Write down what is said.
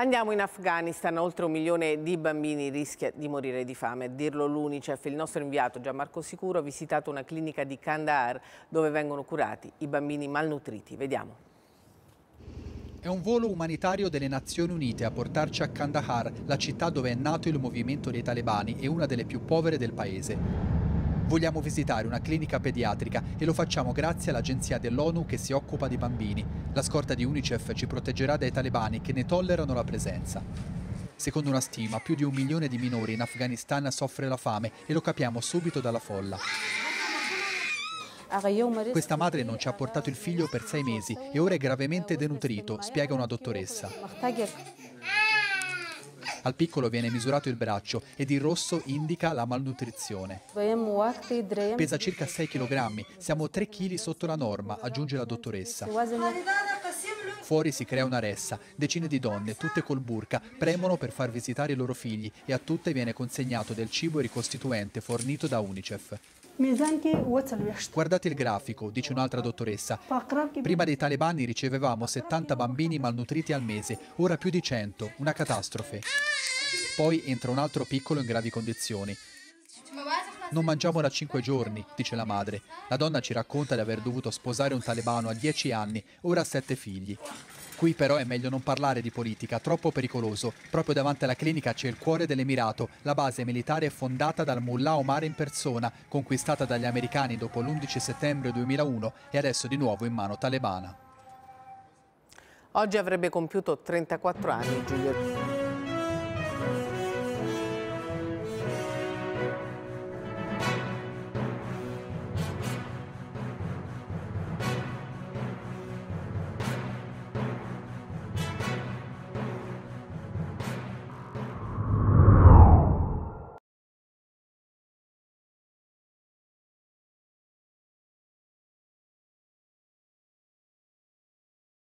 Andiamo in Afghanistan, oltre un milione di bambini rischia di morire di fame. A dirlo l'Unicef, il nostro inviato Gianmarco Sicuro ha visitato una clinica di Kandahar dove vengono curati i bambini malnutriti. Vediamo. È un volo umanitario delle Nazioni Unite a portarci a Kandahar, la città dove è nato il movimento dei talebani e una delle più povere del paese. Vogliamo visitare una clinica pediatrica e lo facciamo grazie all'agenzia dell'ONU che si occupa di bambini. La scorta di UNICEF ci proteggerà dai talebani che ne tollerano la presenza. Secondo una stima, più di un milione di minori in Afghanistan soffre la fame e lo capiamo subito dalla folla. Questa madre non ci ha portato il figlio per sei mesi e ora è gravemente denutrito, spiega una dottoressa. Al piccolo viene misurato il braccio ed il rosso indica la malnutrizione. Pesa circa 6 kg, siamo 3 kg sotto la norma, aggiunge la dottoressa. Fuori si crea una ressa, decine di donne, tutte col burka, premono per far visitare i loro figli e a tutte viene consegnato del cibo ricostituente fornito da Unicef. Guardate il grafico, dice un'altra dottoressa. Prima dei talebani ricevevamo 70 bambini malnutriti al mese, ora più di 100, una catastrofe. Poi entra un altro piccolo in gravi condizioni. Non mangiamo da cinque giorni, dice la madre. La donna ci racconta di aver dovuto sposare un talebano a dieci anni, ora ha sette figli. Qui però è meglio non parlare di politica, troppo pericoloso. Proprio davanti alla clinica c'è il cuore dell'Emirato, la base militare fondata dal Mullah Omar in persona, conquistata dagli americani dopo l'11 settembre 2001 e adesso di nuovo in mano talebana. Oggi avrebbe compiuto 34 anni Giulio.